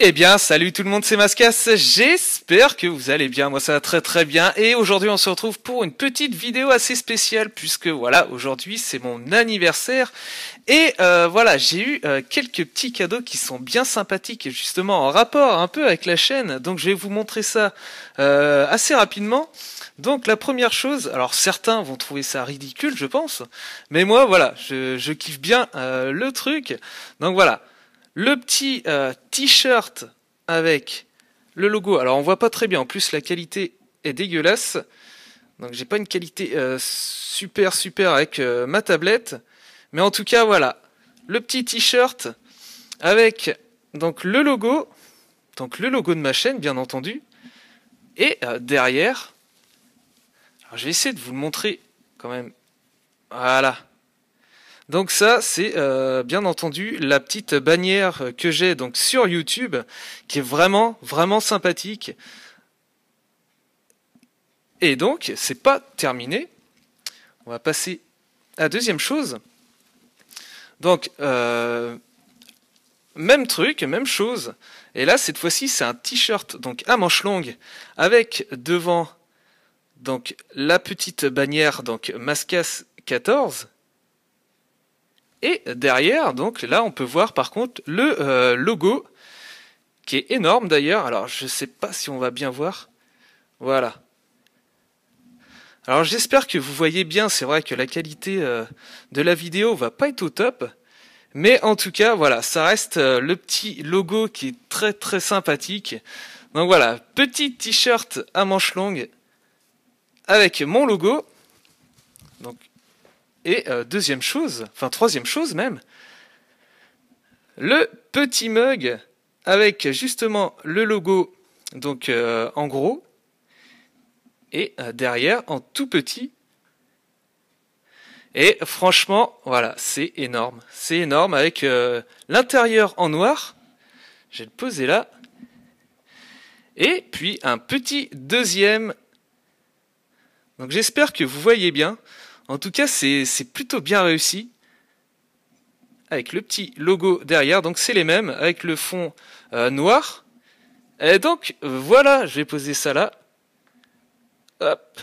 Eh bien, salut tout le monde, c'est Mascas. J'espère que vous allez bien. Moi, ça va très très bien. Et aujourd'hui, on se retrouve pour une petite vidéo assez spéciale puisque voilà, aujourd'hui, c'est mon anniversaire. Et euh, voilà, j'ai eu euh, quelques petits cadeaux qui sont bien sympathiques et justement en rapport un peu avec la chaîne. Donc, je vais vous montrer ça euh, assez rapidement. Donc, la première chose, alors certains vont trouver ça ridicule, je pense, mais moi, voilà, je, je kiffe bien le truc. Donc voilà. Le petit euh, t-shirt avec le logo. Alors on voit pas très bien. En plus la qualité est dégueulasse. Donc j'ai pas une qualité euh, super super avec euh, ma tablette. Mais en tout cas voilà. Le petit t-shirt avec donc le logo. Donc le logo de ma chaîne bien entendu. Et derrière. Alors je vais essayer de vous le montrer quand même. Voilà. Donc ça, c'est euh, bien entendu la petite bannière que j'ai donc sur YouTube, qui est vraiment vraiment sympathique. Et donc, c'est pas terminé. On va passer à deuxième chose. Donc, euh, même truc, même chose. Et là, cette fois-ci, c'est un t-shirt donc à manches longues avec devant donc la petite bannière donc Mascas 14 et derrière, donc là, on peut voir par contre le euh, logo qui est énorme d'ailleurs. Alors, je ne sais pas si on va bien voir. Voilà. Alors, j'espère que vous voyez bien. C'est vrai que la qualité euh, de la vidéo va pas être au top. Mais en tout cas, voilà, ça reste euh, le petit logo qui est très très sympathique. Donc voilà, petit t-shirt à manches longues avec mon logo. Donc et euh, deuxième chose, enfin troisième chose même, le petit mug avec justement le logo, donc euh, en gros, et euh, derrière en tout petit. Et franchement, voilà, c'est énorme. C'est énorme avec l'intérieur en noir. Je vais le poser là. Et puis un petit deuxième. Donc j'espère que vous voyez bien. En tout cas, c'est plutôt bien réussi. Avec le petit logo derrière, donc c'est les mêmes, avec le fond euh, noir. Et donc voilà, je vais poser ça là. Hop.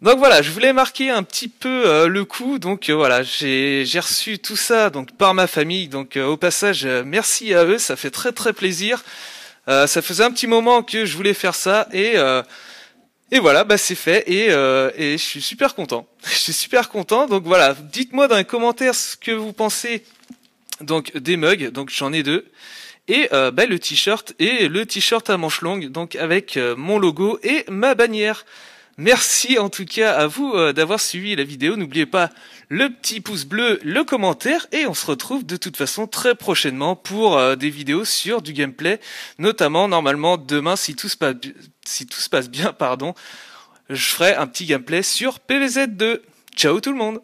Donc voilà, je voulais marquer un petit peu euh, le coup. Donc euh, voilà, j'ai reçu tout ça donc par ma famille. Donc au passage, merci à eux, ça fait très très plaisir. ça faisait un petit moment que je voulais faire ça et et voilà, bah c'est fait et, euh, et je suis super content. Je suis super content. Donc voilà, dites-moi dans les commentaires ce que vous pensez donc des mugs. Donc j'en ai deux et euh, bah, le t-shirt et le t-shirt à manches longues donc avec euh, mon logo et ma bannière. Merci en tout cas à vous euh, d'avoir suivi la vidéo. N'oubliez pas le petit pouce bleu, le commentaire et on se retrouve de toute façon très prochainement pour euh, des vidéos sur du gameplay, notamment normalement demain si tout se passe, si tout se passe bien, pardon, je ferai un petit gameplay sur PVZ2. Ciao tout le monde